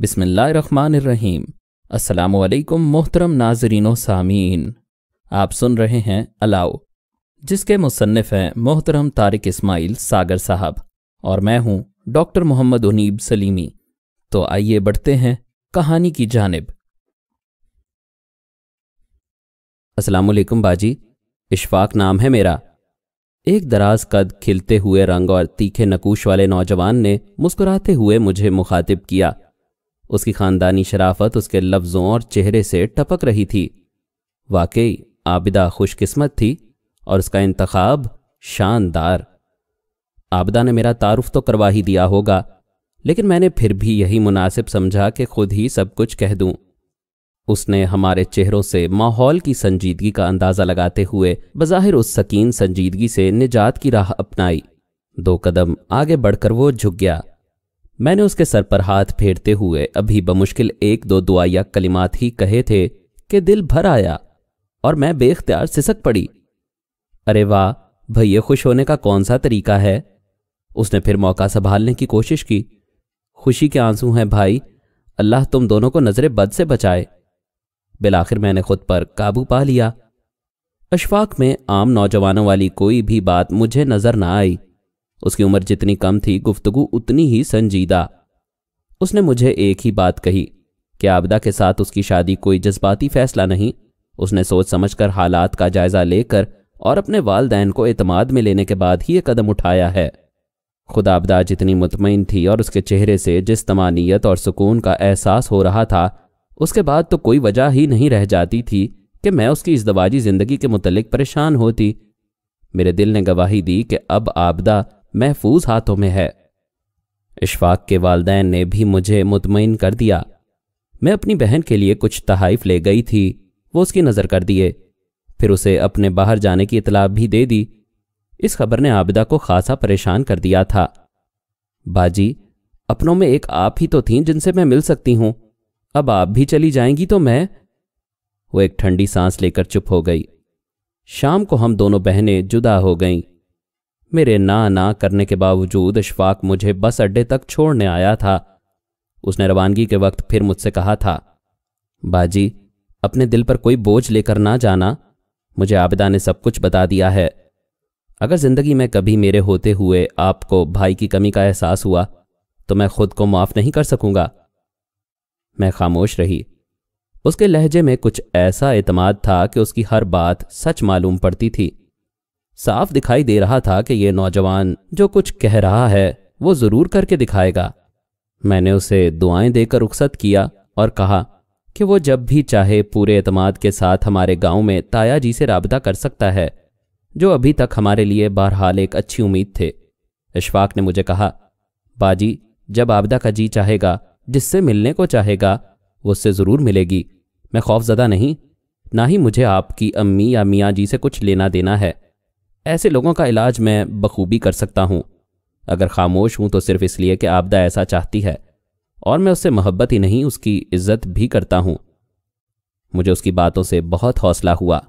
बिसमीम् असलकम मोहतरम नाजरीन सामीन आप सुन रहे हैं अलाओ जिसके मुसन्फ़ हैं मोहतरम तारिक इस्माइल सागर साहब और मैं हूं डॉक्टर मोहम्मद उनीब सलीमी तो आइए बढ़ते हैं कहानी की जानब असलकुम बाजी इश्फाक नाम है मेरा एक दराज कद खिलते हुए रंग और तीखे नकूश वाले नौजवान ने मुस्कुराते हुए मुझे मुखातिब किया उसकी खानदानी शराफत उसके लफ्ज़ों और चेहरे से टपक रही थी वाकई आबिदा खुशकिस्मत थी और उसका इंतखब शानदार आबदा ने मेरा तारुफ तो करवा ही दिया होगा लेकिन मैंने फिर भी यही मुनासिब समझा कि खुद ही सब कुछ कह दूं उसने हमारे चेहरों से माहौल की संजीदगी का अंदाज़ा लगाते हुए बज़ाहिर उस सकीन संजीदगी से निजात की राह अपनाई दो कदम आगे बढ़कर वो झुक गया मैंने उसके सर पर हाथ फेरते हुए अभी बमुश्किल एक दो दुआया कलिमात ही कहे थे कि दिल भर आया और मैं बेख्तियार सिसक पड़ी अरे वाह भैया खुश होने का कौन सा तरीका है उसने फिर मौका संभालने की कोशिश की खुशी के आंसू हैं भाई अल्लाह तुम दोनों को नजरे बद से बचाए बिलाखिर मैंने खुद पर काबू पा लिया अशफाक में आम नौजवानों वाली कोई भी बात मुझे नजर ना आई उसकी उम्र जितनी कम थी गुफ्तगु उतनी ही संजीदा उसने मुझे एक ही बात कही कि आबदा के साथ उसकी शादी कोई जज्बाती फैसला नहीं उसने सोच समझ कर हालात का जायज़ा लेकर और अपने वालदेन को एतमाद में लेने के बाद ही यह कदम उठाया है खुद आबदा जितनी मुतमिन थी और उसके चेहरे से जिस तमानियत और सुकून का एहसास हो रहा था उसके बाद तो कोई वजह ही नहीं रह जाती थी कि मैं उसकी इस ज़िंदगी के मुतलिक परेशान होती मेरे दिल ने गवाही दी कि अब आपदा महफूज हाथों में है इशफाक के वालदेन ने भी मुझे मुतमिन कर दिया मैं अपनी बहन के लिए कुछ तहाइफ ले गई थी वो उसकी नज़र कर दिए फिर उसे अपने बाहर जाने की इतला भी दे दी इस खबर ने आबिदा को खासा परेशान कर दिया था बाजी अपनों में एक आप ही तो थीं जिनसे मैं मिल सकती हूं अब आप भी चली जाएंगी तो मैं वो एक ठंडी सांस लेकर चुप हो गई शाम को हम दोनों बहनें जुदा हो गईं मेरे ना ना करने के बावजूद इशफाक मुझे बस अड्डे तक छोड़ने आया था उसने रवानगी के वक्त फिर मुझसे कहा था बाजी अपने दिल पर कोई बोझ लेकर ना जाना मुझे आबिदा ने सब कुछ बता दिया है अगर ज़िंदगी में कभी मेरे होते हुए आपको भाई की कमी का एहसास हुआ तो मैं खुद को माफ़ नहीं कर सकूंगा मैं खामोश रही उसके लहजे में कुछ ऐसा एतमाद था कि उसकी हर बात सच मालूम पड़ती थी साफ दिखाई दे रहा था कि यह नौजवान जो कुछ कह रहा है वो जरूर करके दिखाएगा मैंने उसे दुआएं देकर रुखसत किया और कहा कि वो जब भी चाहे पूरे अतमाद के साथ हमारे गांव में ताया जी से रबता कर सकता है जो अभी तक हमारे लिए बहरहाल एक अच्छी उम्मीद थे इशफाक ने मुझे कहा बाजी जब आबदा का जी चाहेगा जिससे मिलने को चाहेगा वो उससे ज़रूर मिलेगी मैं खौफजदा नहीं ना ही मुझे आपकी अम्मी या मियाँ जी से कुछ लेना देना है ऐसे लोगों का इलाज मैं बखूबी कर सकता हूँ अगर खामोश हूं तो सिर्फ इसलिए कि आपदा ऐसा चाहती है और मैं उससे मोहब्बत ही नहीं उसकी इज्जत भी करता हूँ मुझे उसकी बातों से बहुत हौसला हुआ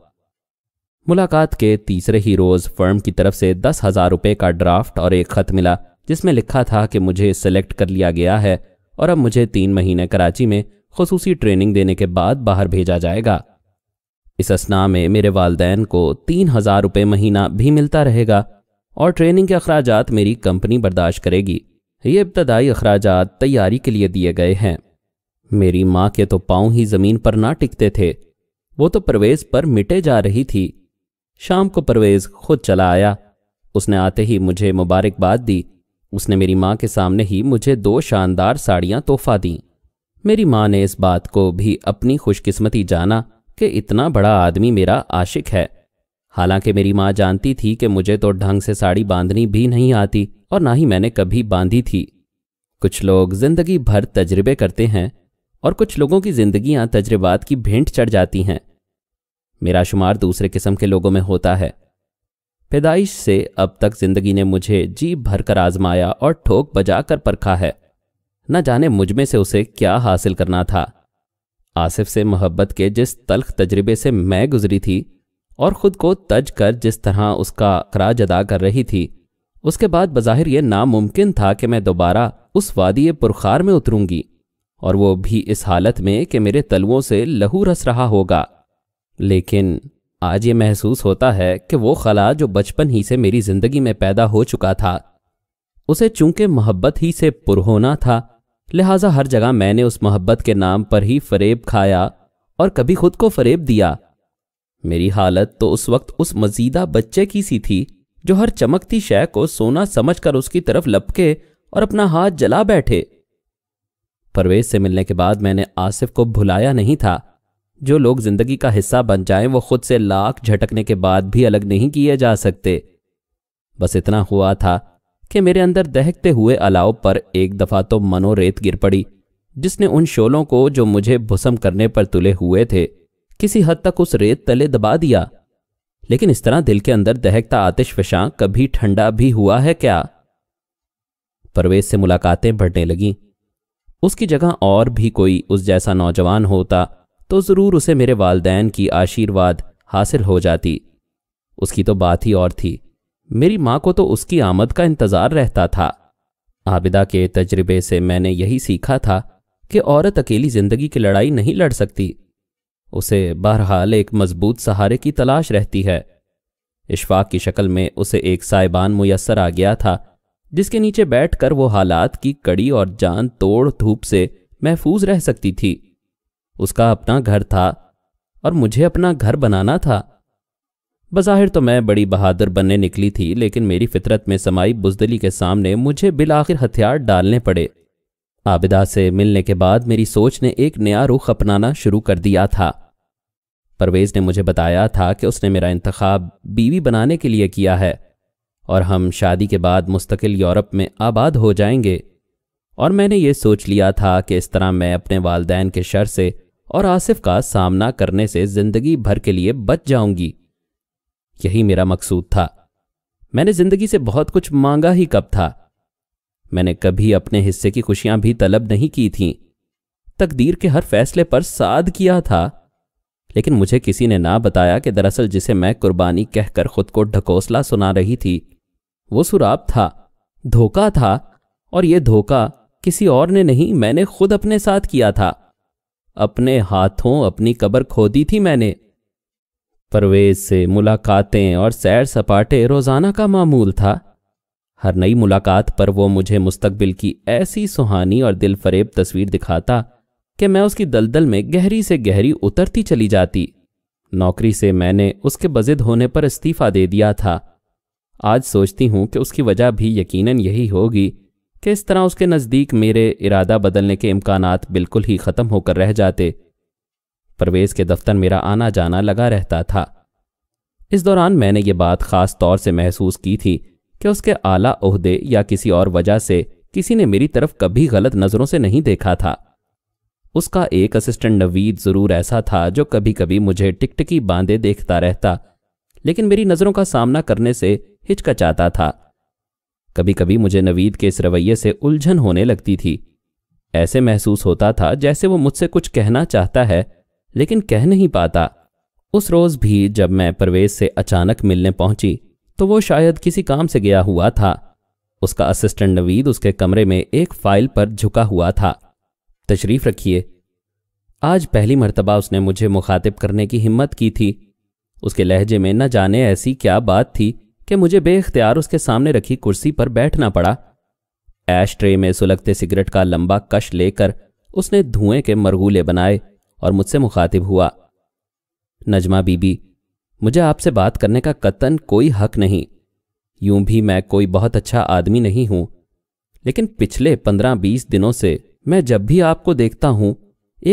मुलाकात के तीसरे ही रोज़ फर्म की तरफ से दस हज़ार रुपये का ड्राफ्ट और एक ख़त मिला जिसमें लिखा था कि मुझे सेलेक्ट कर लिया गया है और अब मुझे तीन महीने कराची में खसूसी ट्रेनिंग देने के बाद बाहर भेजा जाएगा इस असना में मेरे वालदेन को तीन हज़ार रुपये महीना भी मिलता रहेगा और ट्रेनिंग के अखराज मेरी कंपनी बर्दाश्त करेगी ये इब्तदाई अखराज तैयारी के लिए दिए गए हैं मेरी माँ के तो पाँव ही ज़मीन पर ना टिकते थे वो तो परवेज़ पर मिटे जा रही थी शाम को परवेज़ खुद चला आया उसने आते ही मुझे मुबारकबाद दी उसने मेरी माँ के सामने ही मुझे दो शानदार साड़ियाँ तोहफा दीं मेरी माँ ने इस बात को भी अपनी खुशकिस्मती जाना कि इतना बड़ा आदमी मेरा आशिक है हालांकि मेरी माँ जानती थी कि मुझे तो ढंग से साड़ी बांधनी भी नहीं आती और ना ही मैंने कभी बांधी थी कुछ लोग जिंदगी भर तजर्बे करते हैं और कुछ लोगों की जिंदगियां तजर्बात की भेंट चढ़ जाती हैं मेरा शुमार दूसरे किस्म के लोगों में होता है पैदाइश से अब तक जिंदगी ने मुझे जी भरकर आजमाया और ठोक बजा कर परखा है न जाने मुझमें से उसे क्या हासिल करना था आसिफ से मोहब्बत के जिस तलख तजर्बे से मैं गुजरी थी और ख़ुद को तज कर जिस तरह उसका खराज अदा कर रही थी उसके बाद बाहिर यह नामुमकिन था कि मैं दोबारा उस वादी पुरखार में उतरूंगी और वो भी इस हालत में कि मेरे तलवों से लहू रस रहा होगा लेकिन आज ये महसूस होता है कि वो खला जो बचपन ही से मेरी ज़िंदगी में पैदा हो चुका था उसे चूंकि मोहब्बत ही से पुर होना था लिहाजा हर जगह मैंने उस मोहब्बत के नाम पर ही फरेब खाया और कभी खुद को फरेब दिया मेरी हालत तो उस वक्त उस मजीदा बच्चे की सी थी जो हर चमकती शय को सोना समझकर उसकी तरफ लपके और अपना हाथ जला बैठे परवेज से मिलने के बाद मैंने आसिफ को भुलाया नहीं था जो लोग जिंदगी का हिस्सा बन जाएं वो खुद से लाख झटकने के बाद भी अलग नहीं किए जा सकते बस इतना हुआ था कि मेरे अंदर दहकते हुए अलाव पर एक दफ़ा तो मनोरेत गिर पड़ी जिसने उन शोलों को जो मुझे भुसम करने पर तुले हुए थे किसी हद तक उस रेत तले दबा दिया लेकिन इस तरह दिल के अंदर दहकता आतिश आतिशफशां कभी ठंडा भी हुआ है क्या परवेज से मुलाकातें बढ़ने लगीं उसकी जगह और भी कोई उस जैसा नौजवान होता तो ज़रूर उसे मेरे वालदेन की आशीर्वाद हासिल हो जाती उसकी तो बात ही और थी मेरी माँ को तो उसकी आमद का इंतज़ार रहता था आबिदा के तजर्बे से मैंने यही सीखा था कि औरत अकेली ज़िंदगी की लड़ाई नहीं लड़ सकती उसे बहरहाल एक मजबूत सहारे की तलाश रहती है इशफाक की शक्ल में उसे एक साइबान मुयसर आ गया था जिसके नीचे बैठकर वो हालात की कड़ी और जान तोड़ धूप से महफूज रह सकती थी उसका अपना घर था और मुझे अपना घर बनाना था बज़ाहिर तो मैं बड़ी बहादुर बनने निकली थी लेकिन मेरी फितरत में समाई बुजदली के सामने मुझे बिल आखिर हथियार डालने पड़े आबिदा से मिलने के बाद मेरी सोच ने एक नया रुख अपनाना शुरू कर दिया था परवेज ने मुझे बताया था कि उसने मेरा इंतखब बीवी बनाने के लिए किया है और हम शादी के बाद मुस्तकिल यूरोप में आबाद हो जाएंगे और मैंने ये सोच लिया था कि इस तरह मैं अपने वालदेन के शर से और आसिफ का सामना करने से ज़िंदगी भर के लिए बच जाऊंगी यही मेरा मकसूद था मैंने जिंदगी से बहुत कुछ मांगा ही कब था मैंने कभी अपने हिस्से की खुशियां भी तलब नहीं की थीं तकदीर के हर फैसले पर साध किया था लेकिन मुझे किसी ने ना बताया कि दरअसल जिसे मैं कुर्बानी कहकर खुद को ढकोसला सुना रही थी वो सुराब था धोखा था और ये धोखा किसी और ने नहीं मैंने खुद अपने साथ किया था अपने हाथों अपनी कबर खोदी थी मैंने परवेज से मुलाकातें और सैर सपाटे रोज़ाना का मामूल था हर नई मुलाकात पर वो मुझे मुस्तकबिल की ऐसी सुहानी और दिल फरेब तस्वीर दिखाता कि मैं उसकी दलदल में गहरी से गहरी उतरती चली जाती नौकरी से मैंने उसके बजिद होने पर इस्तीफ़ा दे दिया था आज सोचती हूँ कि उसकी वजह भी यकीनन यही होगी कि इस तरह उसके नज़दीक मेरे इरादा बदलने के इम्कान बिल्कुल ही ख़त्म होकर रह जाते परवेज के दफ्तर मेरा आना जाना लगा रहता था इस दौरान मैंने ये बात खास तौर से महसूस की थी कि उसके आला ओहदे या किसी और वजह से किसी ने मेरी तरफ कभी गलत नज़रों से नहीं देखा था उसका एक असिस्टेंट नवीद ज़रूर ऐसा था जो कभी कभी मुझे टिकटिकी बांधे देखता रहता लेकिन मेरी नज़रों का सामना करने से हिचकचाता था कभी कभी मुझे नवीद के इस रवैये से उलझन होने लगती थी ऐसे महसूस होता था जैसे वो मुझसे कुछ कहना चाहता है लेकिन कह नहीं पाता उस रोज़ भी जब मैं परवेज से अचानक मिलने पहुंची तो वो शायद किसी काम से गया हुआ था उसका असिस्टेंट नवीद उसके कमरे में एक फाइल पर झुका हुआ था तशरीफ़ रखिए आज पहली मर्तबा उसने मुझे मुखातिब करने की हिम्मत की थी उसके लहजे में न जाने ऐसी क्या बात थी कि मुझे बेख्तियार उसके सामने रखी कुर्सी पर बैठना पड़ा ऐश ट्रे में सुलगते सिगरेट का लंबा कश लेकर उसने धुएं के मरगूले बनाए और मुझसे मुखातिब हुआ नजमा बीबी मुझे आपसे बात करने का कतन कोई हक नहीं यूं भी मैं कोई बहुत अच्छा आदमी नहीं हूं लेकिन पिछले पंद्रह बीस दिनों से मैं जब भी आपको देखता हूं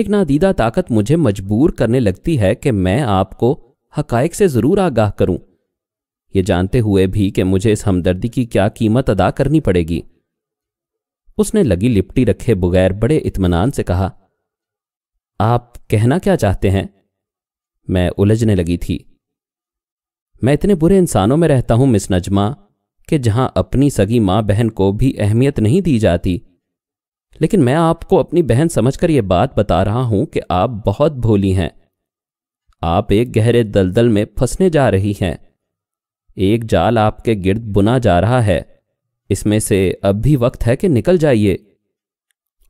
एक नादीदा ताकत मुझे मजबूर करने लगती है कि मैं आपको हकायक से ज़रूर आगाह करूं ये जानते हुए भी कि मुझे इस हमदर्दी की क्या कीमत अदा करनी पड़ेगी उसने लगी लिपटी रखे बगैर बड़े इतमान से कहा आप कहना क्या चाहते हैं मैं उलझने लगी थी मैं इतने बुरे इंसानों में रहता हूं मिस नजमा कि जहां अपनी सगी मां बहन को भी अहमियत नहीं दी जाती लेकिन मैं आपको अपनी बहन समझकर यह बात बता रहा हूं कि आप बहुत भोली हैं आप एक गहरे दलदल में फंसने जा रही हैं एक जाल आपके गिर्द बुना जा रहा है इसमें से अब भी वक्त है कि निकल जाइए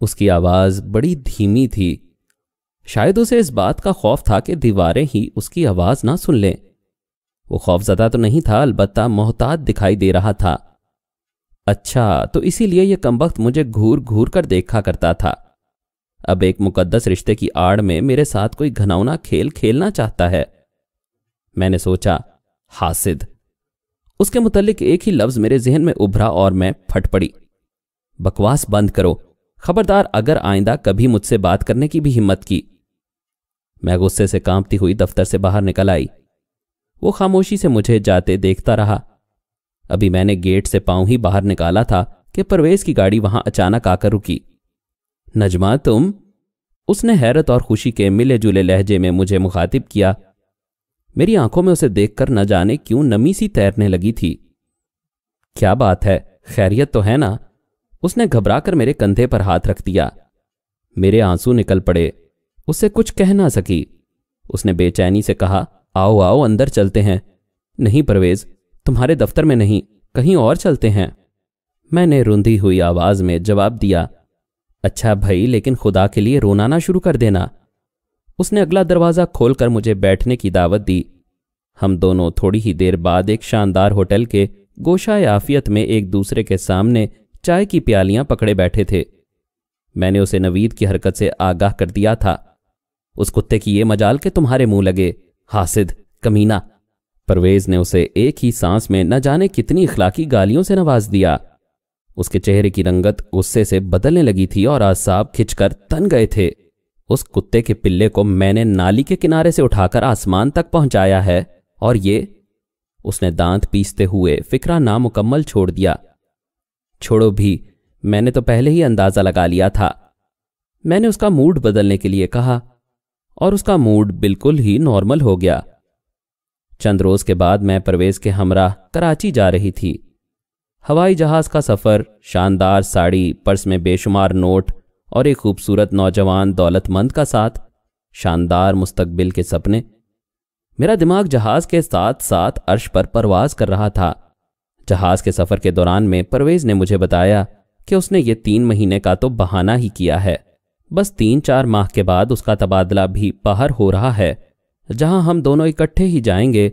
उसकी आवाज बड़ी धीमी थी शायद उसे इस बात का खौफ था कि दीवारें ही उसकी आवाज ना सुन लें वो खौफजदा तो नहीं था अलबत्ता मोहतात दिखाई दे रहा था अच्छा तो इसीलिए यह कमबख्त मुझे घूर घूर कर देखा करता था अब एक मुकद्दस रिश्ते की आड़ में मेरे साथ कोई घनौना खेल खेलना चाहता है मैंने सोचा हासिद उसके मुतलिक एक ही लफ्ज मेरे जहन में उभरा और मैं फट पड़ी बकवास बंद करो खबरदार अगर आइंदा कभी मुझसे बात करने की भी हिम्मत की मैं गुस्से से कांपती हुई दफ्तर से बाहर निकल आई वो खामोशी से मुझे जाते देखता रहा अभी मैंने गेट से पांव ही बाहर निकाला था कि परवेज की गाड़ी वहां अचानक आकर रुकी नजमा तुम उसने हैरत और खुशी के मिले जुले लहजे में मुझे मुखातिब किया मेरी आंखों में उसे देखकर न जाने क्यों नमी सी तैरने लगी थी क्या बात है खैरियत तो है ना उसने घबराकर मेरे कंधे पर हाथ रख दिया मेरे आंसू निकल पड़े उससे कुछ कह ना सकी उसने बेचैनी से कहा आओ आओ अंदर चलते हैं नहीं परवेज तुम्हारे दफ्तर में नहीं कहीं और चलते हैं मैंने रुंधी हुई आवाज में जवाब दिया अच्छा भाई लेकिन खुदा के लिए रोना ना शुरू कर देना उसने अगला दरवाज़ा खोलकर मुझे बैठने की दावत दी हम दोनों थोड़ी ही देर बाद एक शानदार होटल के गोशाए आफियत में एक दूसरे के सामने चाय की प्यालियां पकड़े बैठे थे मैंने उसे नवीद की हरकत से आगाह कर दिया था उस कुत्ते की ये मजाल के तुम्हारे मुंह लगे हासिद कमीना परवेज ने उसे एक ही सांस में न जाने कितनी इखलाकी गालियों से नवाज दिया उसके चेहरे की रंगत गुस्से से बदलने लगी थी और आसाब खिंचकर तन गए थे उस कुत्ते के पिल्ले को मैंने नाली के किनारे से उठाकर आसमान तक पहुंचाया है और ये उसने दांत पीसते हुए फिक्रा नामुकम्मल छोड़ दिया छोड़ो भी मैंने तो पहले ही अंदाजा लगा लिया था मैंने उसका मूड बदलने के लिए कहा और उसका मूड बिल्कुल ही नॉर्मल हो गया चंद रोज के बाद मैं परवेज के हमरा कराची जा रही थी हवाई जहाज का सफर शानदार साड़ी पर्स में बेशुमार नोट और एक खूबसूरत नौजवान दौलतमंद का साथ शानदार मुस्तकबिल के सपने मेरा दिमाग जहाज के साथ साथ अर्श पर परवाज कर रहा था जहाज के सफर के दौरान में परवेज ने मुझे बताया कि उसने ये तीन महीने का तो बहाना ही किया है बस तीन चार माह के बाद उसका तबादला भी बाहर हो रहा है जहां हम दोनों इकट्ठे ही जाएंगे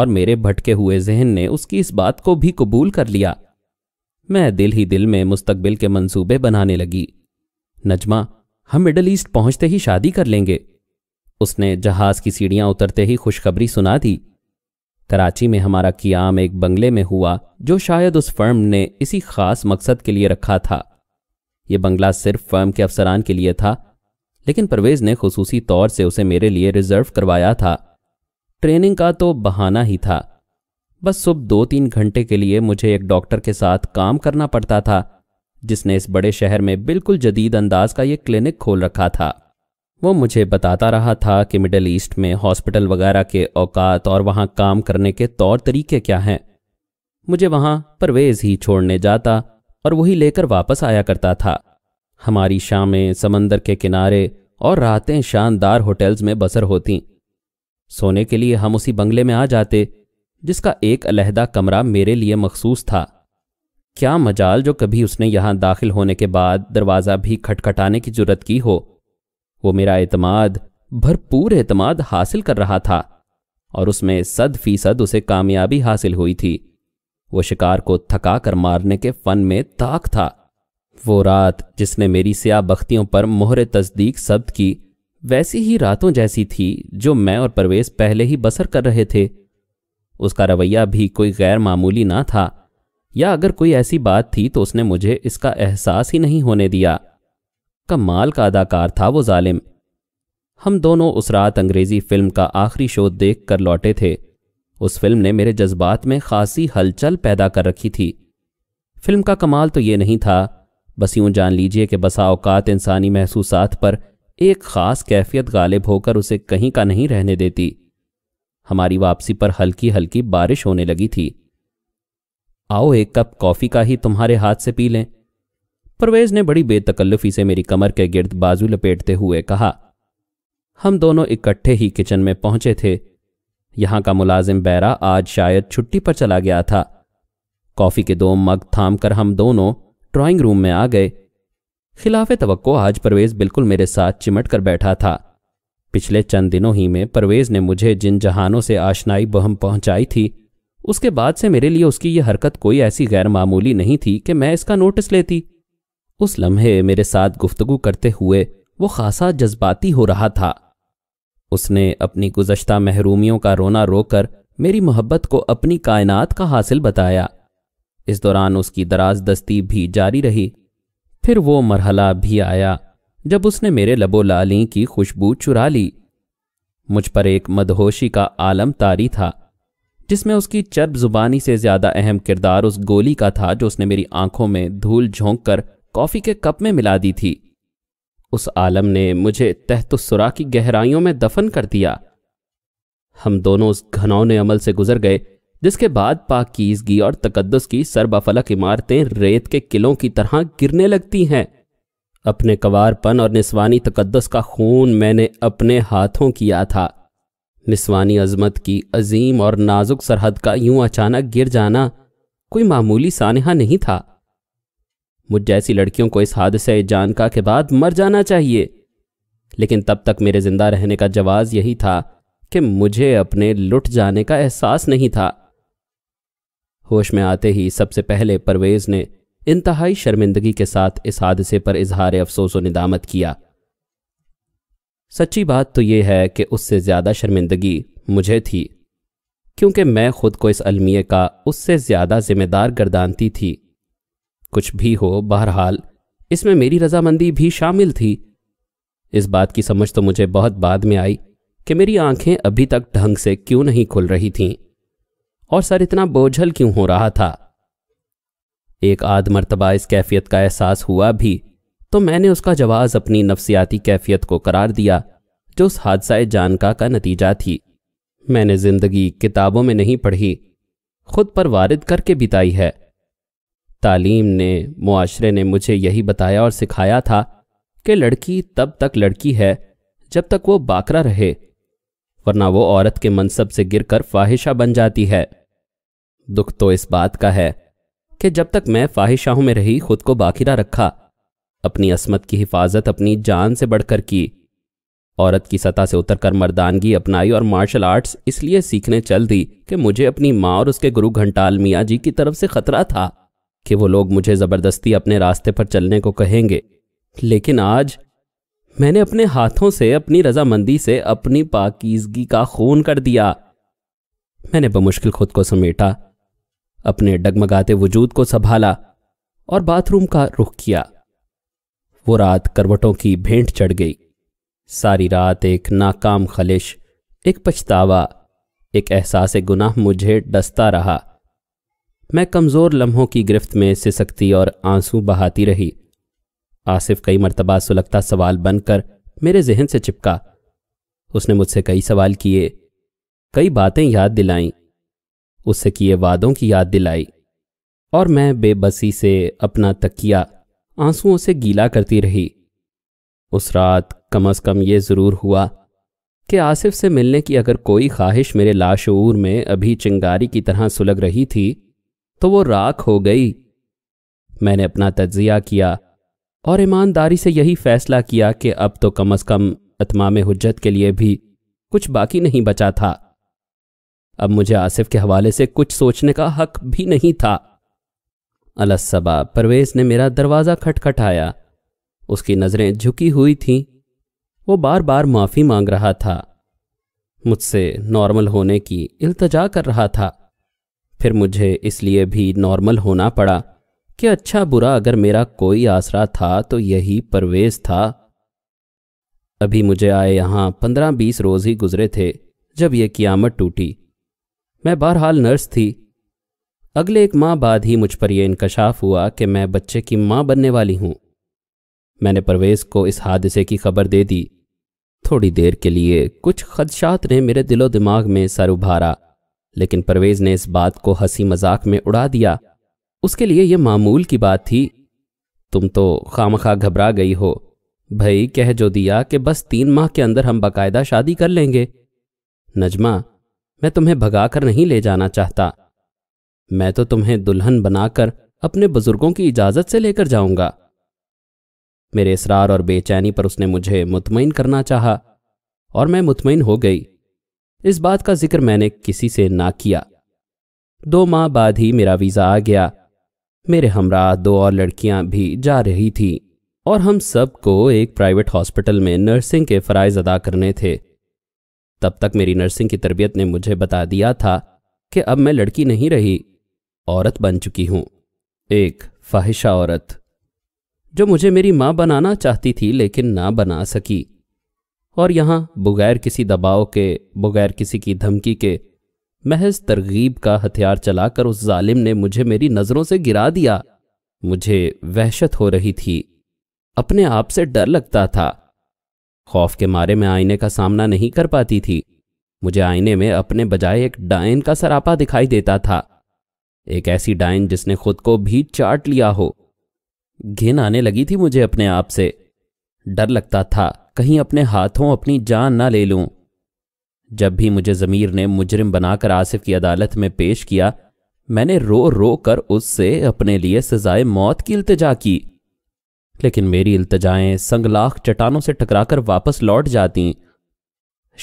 और मेरे भटके हुए जहन ने उसकी इस बात को भी कबूल कर लिया मैं दिल ही दिल में मुस्तकबिल के मंसूबे बनाने लगी नजमा हम मिडल ईस्ट पहुंचते ही शादी कर लेंगे उसने जहाज की सीढ़ियां उतरते ही खुशखबरी सुना दी कराची में हमारा कियाम एक बंगले में हुआ जो शायद उस फर्म ने इसी खास मकसद के लिए रखा था ये बंगला सिर्फ फर्म के अफसरान के लिए था लेकिन परवेज ने खसूसी तौर से उसे मेरे लिए रिजर्व करवाया था ट्रेनिंग का तो बहाना ही था बस सुबह दो तीन घंटे के लिए मुझे एक डॉक्टर के साथ काम करना पड़ता था जिसने इस बड़े शहर में बिल्कुल जदीद अंदाज का यह क्लिनिक खोल रखा था वो मुझे बताता रहा था कि मिडल ईस्ट में हॉस्पिटल वगैरह के औकात और वहाँ काम करने के तौर तरीके क्या हैं मुझे वहां परवेज ही छोड़ने जाता और वही लेकर वापस आया करता था हमारी शामें समंदर के किनारे और रातें शानदार होटल्स में बसर होती सोने के लिए हम उसी बंगले में आ जाते जिसका एक अलहदा कमरा मेरे लिए मखसूस था क्या मजाल जो कभी उसने यहां दाखिल होने के बाद दरवाज़ा भी खटखटाने की जरूरत की हो वो मेरा एतमाद भरपूर एतमाद हासिल कर रहा था और उसमें सद फीसद उसे कामयाबी हासिल हुई थी वो शिकार को थका कर मारने के फन में ताक था वो रात जिसने मेरी स्या बख्तियों पर मोहर तस्दीक शब्द की वैसी ही रातों जैसी थी जो मैं और परवेज पहले ही बसर कर रहे थे उसका रवैया भी कोई गैर मामूली ना था या अगर कोई ऐसी बात थी तो उसने मुझे इसका एहसास ही नहीं होने दिया कमाल का अदाकार था वो जालिम हम दोनों उस रात अंग्रेजी फिल्म का आखिरी शो देख कर लौटे थे उस फिल्म ने मेरे जज्बात में खासी हलचल पैदा कर रखी थी फिल्म का कमाल तो ये नहीं था बस यूं जान लीजिए कि बसा औकात इंसानी महसूस पर एक ख़ास कैफियत गालिब होकर उसे कहीं का नहीं रहने देती हमारी वापसी पर हल्की हल्की बारिश होने लगी थी आओ एक कप कॉफ़ी का ही तुम्हारे हाथ से पी लें परवेज ने बड़ी बेतकल्लुफी से मेरी कमर के गिर्द बाजू लपेटते हुए कहा हम दोनों इकट्ठे ही किचन में पहुंचे थे यहाँ का मुलाजिम बैरा आज शायद छुट्टी पर चला गया था कॉफ़ी के दो मग थाम कर हम दोनों ड्राइंग रूम में आ गए खिलाफ तवक्को आज परवेज़ बिल्कुल मेरे साथ चिमट कर बैठा था पिछले चंद दिनों ही में परवेज़ ने मुझे जिन जहानों से आशनाई बहम पहुंचाई थी उसके बाद से मेरे लिए उसकी यह हरकत कोई ऐसी गैर मामूली नहीं थी कि मैं इसका नोटिस लेती उस लम्हे मेरे साथ गुफ्तगु करते हुए वो खासा जज्बाती हो रहा था उसने अपनी गुजश्ता महरूमियों का रोना रोकर मेरी मोहब्बत को अपनी कायनात का हासिल बताया इस दौरान उसकी दराज दस्ती भी जारी रही फिर वो मरहला भी आया जब उसने मेरे लबो लाली की खुशबू चुरा ली मुझ पर एक मदहोशी का आलम तारी था जिसमें उसकी चर्ब जुबानी से ज्यादा अहम किरदार उस गोली का था जो उसने मेरी आंखों में धूल झोंक कर कॉफी के कप में मिला दी थी उस आलम ने मुझे तहतुसरा की गहराइयों में दफन कर दिया हम दोनों उस घनौने अमल से गुजर गए जिसके बाद पाकिजगी और तकदस की सरबाफलक इमारतें रेत के किलों की तरह गिरने लगती हैं अपने कवारपन और निस्वानी तकदस का खून मैंने अपने हाथों किया था निस्वानी अजमत की अजीम और नाजुक सरहद का यूं अचानक गिर जाना कोई मामूली सानहा नहीं था मुझ जैसी लड़कियों को इस हादसे जानका के बाद मर जाना चाहिए लेकिन तब तक मेरे जिंदा रहने का जवाब यही था कि मुझे अपने लुट जाने का एहसास नहीं था होश में आते ही सबसे पहले परवेज ने इंतहाई शर्मिंदगी के साथ इस हादसे पर इजहार अफसोस व निदामत किया सच्ची बात तो यह है कि उससे ज़्यादा शर्मिंदगी मुझे थी क्योंकि मैं खुद को इस अलमिये का उससे ज़्यादा जिम्मेदार गर्दानती थी कुछ भी हो बहरहाल इसमें मेरी रजामंदी भी शामिल थी इस बात की समझ तो मुझे बहुत बाद में आई कि मेरी आंखें अभी तक ढंग से क्यों नहीं खुल रही थीं और सर इतना बोझल क्यों हो रहा था एक आध मरतबा इस कैफियत का एहसास हुआ भी तो मैंने उसका जवाब अपनी नफ्सियाती कैफियत को करार दिया जो उस हादसा जानका का नतीजा थी मैंने जिंदगी किताबों में नहीं पढ़ी खुद पर वारिद करके बिताई है तालीम ने मुआरे ने मुझे यही बताया और सिखाया था कि लड़की तब तक लड़की है जब तक वो बाकरा रहे वरना वो औरत के मनसब से गिरकर फाहिशा बन जाती है दुख तो इस बात का है कि जब तक मैं फाहिशाहों में रही खुद को बाखिरा रखा अपनी असमत की हिफाजत अपनी जान से बढ़कर की औरत की सतह से उतरकर मर्दानगी अपनाई और मार्शल आर्ट्स इसलिए सीखने चल दी कि मुझे अपनी माँ और उसके गुरु घंटाल मियाँ जी की तरफ से खतरा था कि वो लोग मुझे ज़बरदस्ती अपने रास्ते पर चलने को कहेंगे लेकिन आज मैंने अपने हाथों से अपनी रजामंदी से अपनी पाकिजगी का खून कर दिया मैंने बमुश्किल खुद को समेटा अपने डगमगाते वजूद को संभाला और बाथरूम का रुख किया वो रात करवटों की भेंट चढ़ गई सारी रात एक नाकाम खलिश एक पछतावा एक एहसास गुनाह मुझे डसता रहा मैं कमज़ोर लम्हों की गिरफ्त में सिसकती और आंसू बहाती रही आसिफ कई मरतबा सुलगता सवाल बनकर मेरे जहन से चिपका उसने मुझसे कई सवाल किए कई बातें याद दिलाईं उससे किए वादों की याद दिलाई और मैं बेबसी से अपना तकिया आंसुओं से गीला करती रही उस रात कम अज कम ये ज़रूर हुआ कि आसिफ से मिलने की अगर कोई ख्वाहिश मेरे लाशूर में अभी चिंगारी की तरह सुलग रही थी तो वो राख हो गई मैंने अपना तजिया किया और ईमानदारी से यही फैसला किया कि अब तो कम अज कम अतमाम हजत के लिए भी कुछ बाकी नहीं बचा था अब मुझे आसिफ के हवाले से कुछ सोचने का हक भी नहीं था अलसबा परवेज ने मेरा दरवाज़ा खटखटाया उसकी नज़रें झुकी हुई थीं वो बार बार माफ़ी मांग रहा था मुझसे नॉर्मल होने की इल्तजा कर रहा था फिर मुझे इसलिए भी नॉर्मल होना पड़ा कि अच्छा बुरा अगर मेरा कोई आसरा था तो यही परवेज था अभी मुझे आए यहाँ पंद्रह बीस रोज ही गुजरे थे जब यह कियामत टूटी मैं बहरहाल नर्स थी अगले एक माह बाद ही मुझ पर यह इंकशाफ हुआ कि मैं बच्चे की माँ बनने वाली हूं मैंने परवेज को इस हादसे की खबर दे दी थोड़ी देर के लिए कुछ खदशात ने मेरे दिलो दिमाग में सर उभारा लेकिन परवेज ने इस बात को हंसी मजाक में उड़ा दिया उसके लिए यह मामूल की बात थी तुम तो खामखा घबरा गई हो भाई कह जो दिया कि बस तीन माह के अंदर हम बाकायदा शादी कर लेंगे नजमा मैं तुम्हें भगाकर नहीं ले जाना चाहता मैं तो तुम्हें दुल्हन बनाकर अपने बुजुर्गों की इजाजत से लेकर जाऊंगा मेरे इसरार और बेचैनी पर उसने मुझे मुतमिन करना चाहा और मैं मुतमिन हो गई इस बात का जिक्र मैंने किसी से ना किया दो माह बाद ही मेरा वीज़ा आ गया मेरे हमरा दो और लड़कियां भी जा रही थी और हम सबको एक प्राइवेट हॉस्पिटल में नर्सिंग के फ़राइज़ अदा करने थे तब तक मेरी नर्सिंग की तरबियत ने मुझे बता दिया था कि अब मैं लड़की नहीं रही औरत बन चुकी हूं एक फाहिशा औरत जो मुझे मेरी माँ बनाना चाहती थी लेकिन ना बना सकी और यहाँ बगैर किसी दबाव के बगैर किसी की धमकी के महज तरगीब का हथियार चलाकर उस जालिम ने मुझे मेरी नज़रों से गिरा दिया मुझे वहशत हो रही थी अपने आप से डर लगता था खौफ के मारे में आईने का सामना नहीं कर पाती थी मुझे आईने में अपने बजाय एक डायन का सरापा दिखाई देता था एक ऐसी डायन जिसने खुद को भी चाट लिया हो घिन आने लगी थी मुझे अपने आप से डर लगता था कहीं अपने हाथों अपनी जान ना ले लूं जब भी मुझे ज़मीर ने मुजरिम बनाकर आसिफ की अदालत में पेश किया मैंने रो रो कर उससे अपने लिए सजाए मौत की अल्तजा की लेकिन मेरी अल्तजाएं संगलाख चट्टानों से टकराकर वापस लौट जातीं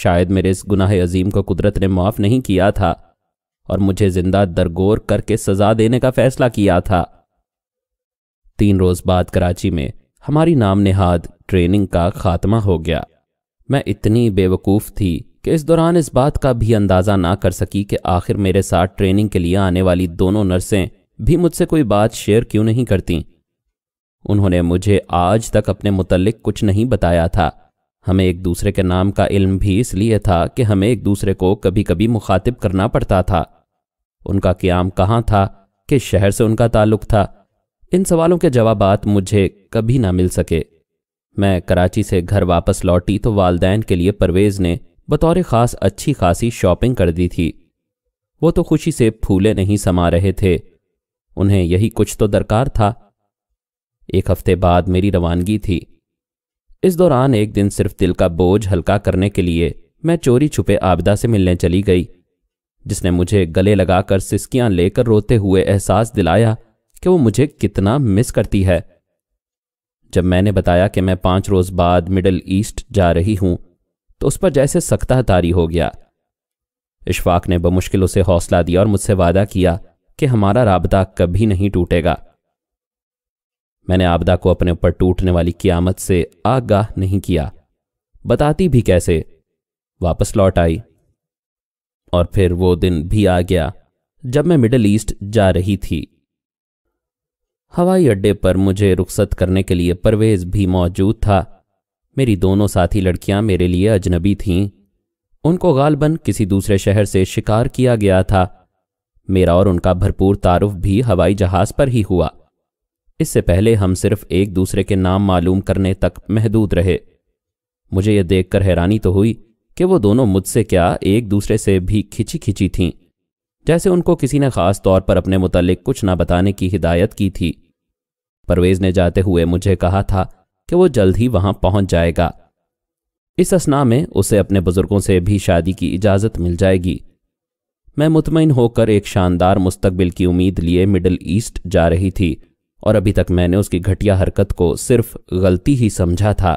शायद मेरे इस गुनाह अजीम को कुदरत ने माफ़ नहीं किया था और मुझे जिंदा दरगोर करके सजा देने का फैसला किया था तीन रोज बाद कराची में हमारी नाम नेहाद ट्रेनिंग का खात्मा हो गया मैं इतनी बेवकूफ़ थी कि इस दौरान इस बात का भी अंदाज़ा ना कर सकी कि आखिर मेरे साथ ट्रेनिंग के लिए आने वाली दोनों नर्सें भी मुझसे कोई बात शेयर क्यों नहीं करती उन्होंने मुझे आज तक अपने मुतलक कुछ नहीं बताया था हमें एक दूसरे के नाम का इल्म भी इसलिए था कि हमें एक दूसरे को कभी कभी मुखातिब करना पड़ता था उनका क्याम कहाँ था किस शहर से उनका ताल्लुक था इन सवालों के जवाबात मुझे कभी ना मिल सके मैं कराची से घर वापस लौटी तो वालदेन के लिए परवेज़ ने बतौर ख़ास अच्छी खासी शॉपिंग कर दी थी वो तो खुशी से फूले नहीं समा रहे थे उन्हें यही कुछ तो दरकार था एक हफ्ते बाद मेरी रवानगी थी इस दौरान एक दिन सिर्फ दिल का बोझ हल्का करने के लिए मैं चोरी छुपे आबदा से मिलने चली गई जिसने मुझे गले लगाकर सिस्कियां लेकर रोते हुए एहसास दिलाया कि वो मुझे कितना मिस करती है जब मैंने बताया कि मैं पांच रोज़ बाद मिडल ईस्ट जा रही हूं तो उस पर जैसे सख्ता तारी हो गया इशफाक ने बमुश्किल उसे हौसला दिया और मुझसे वादा किया कि हमारा राबता कभी नहीं टूटेगा मैंने आपदा को अपने ऊपर टूटने वाली क्यामत से आगाह नहीं किया बताती भी कैसे वापस लौट आई और फिर वो दिन भी आ गया जब मैं मिडल ईस्ट जा रही थी हवाई अड्डे पर मुझे रुखसत करने के लिए परवेज भी मौजूद था मेरी दोनों साथी लड़कियां मेरे लिए अजनबी थीं उनको गालबन किसी दूसरे शहर से शिकार किया गया था मेरा और उनका भरपूर तारुफ भी हवाई जहाज पर ही हुआ इससे पहले हम सिर्फ एक दूसरे के नाम मालूम करने तक महदूद रहे मुझे यह देखकर हैरानी तो हुई कि वो दोनों मुझसे क्या एक दूसरे से भी खिंची खिंची थीं जैसे उनको किसी ने खास तौर पर अपने मुतलिक कुछ ना बताने की हिदायत की थी परवेज ने जाते हुए मुझे कहा था कि वो जल्द ही वहां पहुंच जाएगा इस असना में उसे अपने बुजुर्गों से भी शादी की इजाज़त मिल जाएगी मैं मुतमिन होकर एक शानदार मुस्तबिल की उम्मीद लिए मिडल ईस्ट जा रही थी और अभी तक मैंने उसकी घटिया हरकत को सिर्फ गलती ही समझा था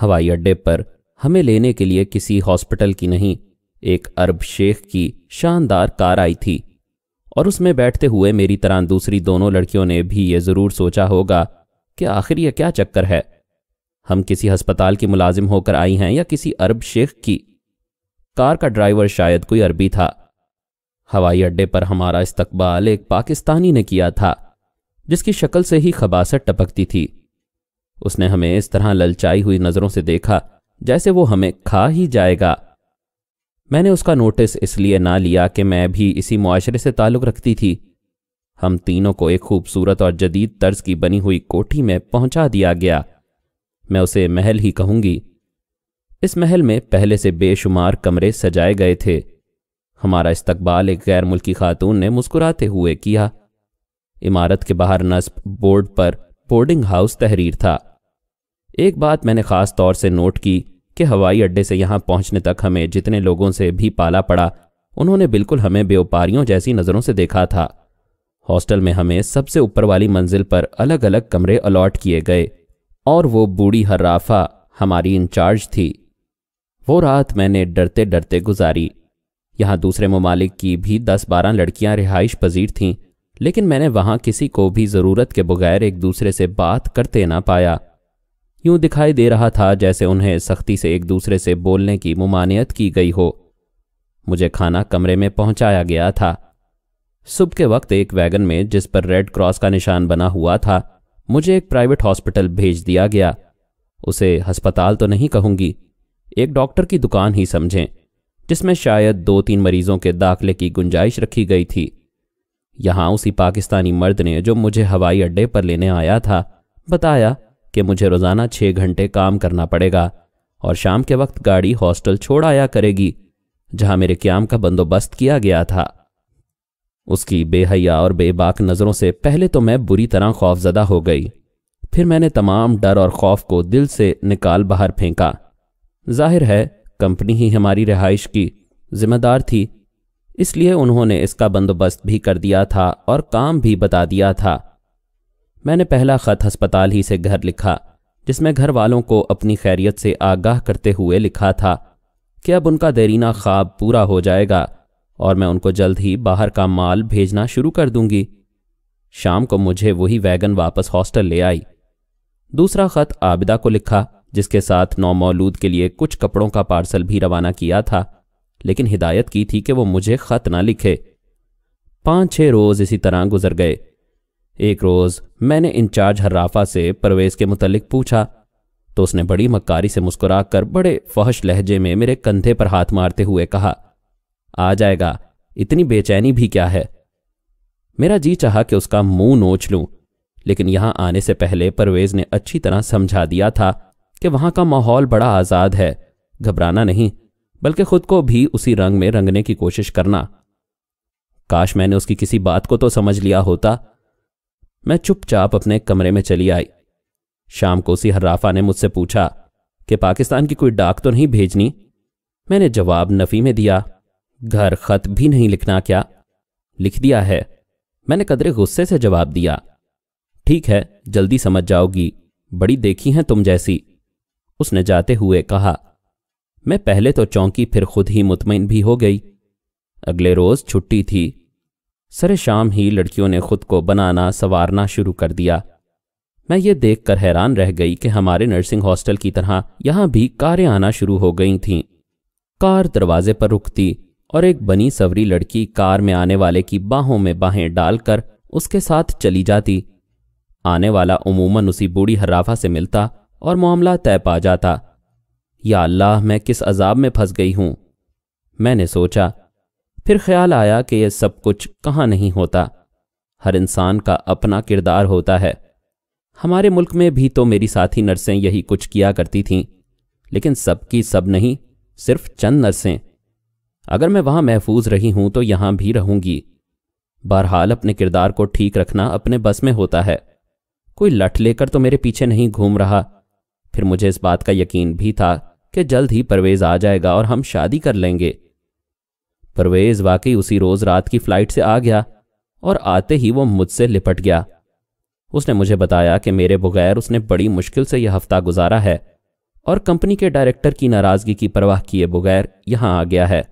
हवाई अड्डे पर हमें लेने के लिए किसी हॉस्पिटल की नहीं एक अरब शेख की शानदार कार आई थी और उसमें बैठते हुए मेरी तरह दूसरी दोनों लड़कियों ने भी ये ज़रूर सोचा होगा कि आखिर यह क्या चक्कर है हम किसी हस्पताल की मुलाजिम होकर आई हैं या किसी अरब शेख की कार का ड्राइवर शायद कोई अरबी था हवाई अड्डे पर हमारा इस्तकबाल एक पाकिस्तानी ने किया था जिसकी शक्ल से ही खबासत टपकती थी उसने हमें इस तरह ललचाई हुई नज़रों से देखा जैसे वो हमें खा ही जाएगा मैंने उसका नोटिस इसलिए ना लिया कि मैं भी इसी मुआरे से ताल्लुक़ रखती थी हम तीनों को एक खूबसूरत और जदीद तर्ज की बनी हुई कोठी में पहुंचा दिया गया मैं उसे महल ही कहूंगी इस महल में पहले से बेशुमार कमरे सजाए गए थे हमारा इस्तकबाल एक गैर मुल्की खातून ने मुस्कुराते हुए किया इमारत के बाहर नस्ब बोर्ड पर बोर्डिंग हाउस तहरीर था एक बात मैंने ख़ास तौर से नोट की कि हवाई अड्डे से यहाँ पहुंचने तक हमें जितने लोगों से भी पाला पड़ा उन्होंने बिल्कुल हमें बेवपारियों जैसी नज़रों से देखा था हॉस्टल में हमें सबसे ऊपर वाली मंजिल पर अलग अलग कमरे अलॉट किए गए और वो बूढ़ी हर्राफा हमारी इंचार्ज थी वो रात मैंने डरते डरते गुजारी यहाँ दूसरे ममालिक की भी दस बारह लड़कियां रिहाइश पजीर थीं लेकिन मैंने वहाँ किसी को भी ज़रूरत के बगैर एक दूसरे से बात करते ना पाया यूं दिखाई दे रहा था जैसे उन्हें सख्ती से एक दूसरे से बोलने की मुमानियत की गई हो मुझे खाना कमरे में पहुंचाया गया था सुबह के वक्त एक वैगन में जिस पर रेड क्रॉस का निशान बना हुआ था मुझे एक प्राइवेट हॉस्पिटल भेज दिया गया उसे अस्पताल तो नहीं कहूंगी एक डॉक्टर की दुकान ही समझें जिसमें शायद दो तीन मरीजों के दाखिले की गुंजाइश रखी गई थी यहां उसी पाकिस्तानी मर्द ने जो मुझे हवाई अड्डे पर लेने आया था बताया कि मुझे रोज़ाना छः घंटे काम करना पड़ेगा और शाम के वक्त गाड़ी हॉस्टल छोड़ आया करेगी जहां मेरे क्याम का बंदोबस्त किया गया था उसकी बेहया और बेबाक नज़रों से पहले तो मैं बुरी तरह खौफजदा हो गई फिर मैंने तमाम डर और खौफ को दिल से निकाल बाहर फेंका जाहिर है कंपनी ही हमारी रिहाइश की जिम्मेदार थी इसलिए उन्होंने इसका बंदोबस्त भी कर दिया था और काम भी बता दिया था मैंने पहला ख़त अस्पताल ही से घर लिखा जिसमें घर वालों को अपनी खैरियत से आगाह करते हुए लिखा था कि अब उनका देरीना ख्वाब पूरा हो जाएगा और मैं उनको जल्द ही बाहर का माल भेजना शुरू कर दूंगी शाम को मुझे वही वैगन वापस हॉस्टल ले आई दूसरा ख़त आबिदा को लिखा जिसके साथ नौ मौलूद के लिए कुछ कपड़ों का पार्सल भी रवाना किया था लेकिन हिदायत की थी कि वो मुझे ख़त ना लिखे पाँच छह रोज़ इसी तरह गुजर गए एक रोज़ मैंने इंचार्ज हर्राफा से परवेज़ के मुतलिक पूछा तो उसने बड़ी मक्कारी से मुस्कुरा कर बड़े फहश लहजे में मेरे कंधे पर हाथ मारते हुए कहा आ जाएगा इतनी बेचैनी भी क्या है मेरा जी चाहा कि उसका मुंह नोच लूं लेकिन यहां आने से पहले परवेज ने अच्छी तरह समझा दिया था कि वहां का माहौल बड़ा आज़ाद है घबराना नहीं बल्कि खुद को भी उसी रंग में रंगने की कोशिश करना काश मैंने उसकी किसी बात को तो समझ लिया होता मैं चुपचाप अपने कमरे में चली आई शाम को उसी हर्राफा ने मुझसे पूछा कि पाकिस्तान की कोई डाक तो नहीं भेजनी मैंने जवाब नफ़ी में दिया घर खत भी नहीं लिखना क्या लिख दिया है मैंने कदरे गुस्से से जवाब दिया ठीक है जल्दी समझ जाओगी बड़ी देखी हैं तुम जैसी उसने जाते हुए कहा मैं पहले तो चौंकी फिर खुद ही मुतमिन भी हो गई अगले रोज छुट्टी थी सरे शाम ही लड़कियों ने खुद को बनाना संवारना शुरू कर दिया मैं ये देखकर हैरान रह गई कि हमारे नर्सिंग हॉस्टल की तरह यहां भी कारें आना शुरू हो गई थीं कार दरवाजे पर रुकती और एक बनी सवरी लड़की कार में आने वाले की बाहों में बाहें डालकर उसके साथ चली जाती आने वाला उमूमन उसी बूढ़ी हर्राफा से मिलता और मामला तय पा जाता या अल्लाह मैं किस अजाब में फंस गई हूं मैंने सोचा फिर ख्याल आया कि यह सब कुछ कहाँ नहीं होता हर इंसान का अपना किरदार होता है हमारे मुल्क में भी तो मेरी साथी नर्सें यही कुछ किया करती थीं लेकिन सबकी सब नहीं सिर्फ चंद नर्सें अगर मैं वहां महफूज रही हूं तो यहां भी रहूंगी बहरहाल अपने किरदार को ठीक रखना अपने बस में होता है कोई लठ लेकर तो मेरे पीछे नहीं घूम रहा फिर मुझे इस बात का यकीन भी था कि जल्द ही परवेज आ जाएगा और हम शादी कर लेंगे परवेज वाकई उसी रोज रात की फ्लाइट से आ गया और आते ही वो मुझसे लिपट गया उसने मुझे बताया कि मेरे बगैर उसने बड़ी मुश्किल से यह हफ्ता गुजारा है और कंपनी के डायरेक्टर की नाराज़गी की परवाह किए बगैर यहां आ गया है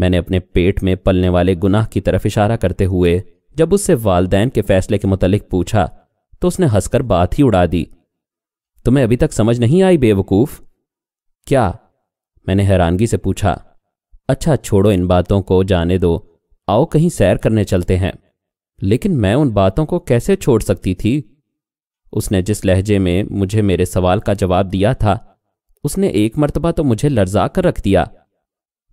मैंने अपने पेट में पलने वाले गुनाह की तरफ इशारा करते हुए जब उससे वालदेन के फैसले के मुतलिक पूछा तो उसने हंसकर बात ही उड़ा दी तुम्हें अभी तक समझ नहीं आई बेवकूफ़ क्या मैंने हैरानगी से पूछा अच्छा छोड़ो इन बातों को जाने दो आओ कहीं सैर करने चलते हैं लेकिन मैं उन बातों को कैसे छोड़ सकती थी उसने जिस लहजे में मुझे मेरे सवाल का जवाब दिया था उसने एक मरतबा तो मुझे लर्जा कर रख दिया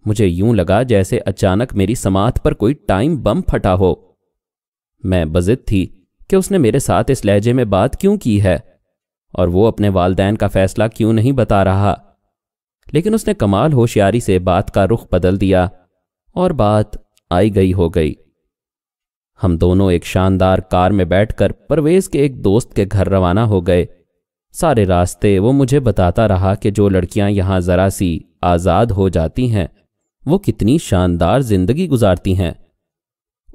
मुझे यूं लगा जैसे अचानक मेरी समात पर कोई टाइम बम फटा हो मैं बजिद थी कि उसने मेरे साथ इस लहजे में बात क्यों की है और वो अपने वालदेन का फैसला क्यों नहीं बता रहा लेकिन उसने कमाल होशियारी से बात का रुख बदल दिया और बात आई गई हो गई हम दोनों एक शानदार कार में बैठकर परवेज के एक दोस्त के घर रवाना हो गए सारे रास्ते वो मुझे बताता रहा कि जो लड़कियां यहां ज़रा सी आज़ाद हो जाती हैं वो कितनी शानदार जिंदगी गुजारती हैं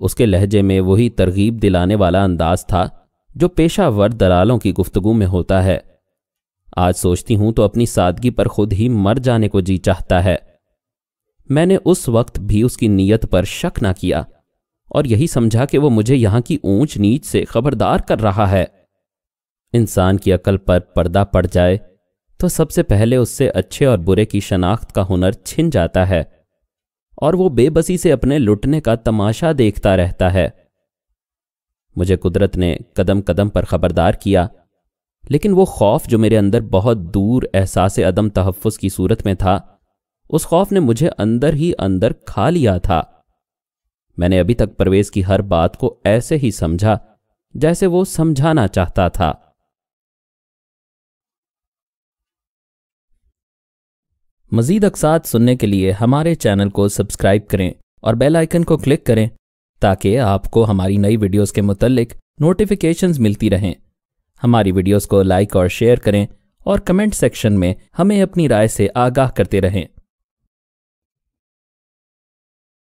उसके लहजे में वही तरगीब दिलाने वाला अंदाज था जो पेशावर दलालों की गुफ्तगु में होता है आज सोचती हूं तो अपनी सादगी पर खुद ही मर जाने को जी चाहता है मैंने उस वक्त भी उसकी नीयत पर शक ना किया और यही समझा कि वो मुझे यहां की ऊंच नीच से खबरदार कर रहा है इंसान की अकल पर पर्दा पड़ जाए तो सबसे पहले उससे अच्छे और बुरे की शनाख्त का हुनर छिन जाता है और वो बेबसी से अपने लुटने का तमाशा देखता रहता है मुझे कुदरत ने कदम कदम पर खबरदार किया लेकिन वो खौफ जो मेरे अंदर बहुत दूर एहसास अदम तहफ़ की सूरत में था उस खौफ ने मुझे अंदर ही अंदर खा लिया था मैंने अभी तक परवेज की हर बात को ऐसे ही समझा जैसे वो समझाना चाहता था मजीद अकसात सुनने के लिए हमारे चैनल को सब्सक्राइब करें और बेल आइकन को क्लिक करें ताकि आपको हमारी नई वीडियोस के मुतलिक नोटिफिकेशंस मिलती रहें हमारी वीडियोस को लाइक और शेयर करें और कमेंट सेक्शन में हमें अपनी राय से आगाह करते रहें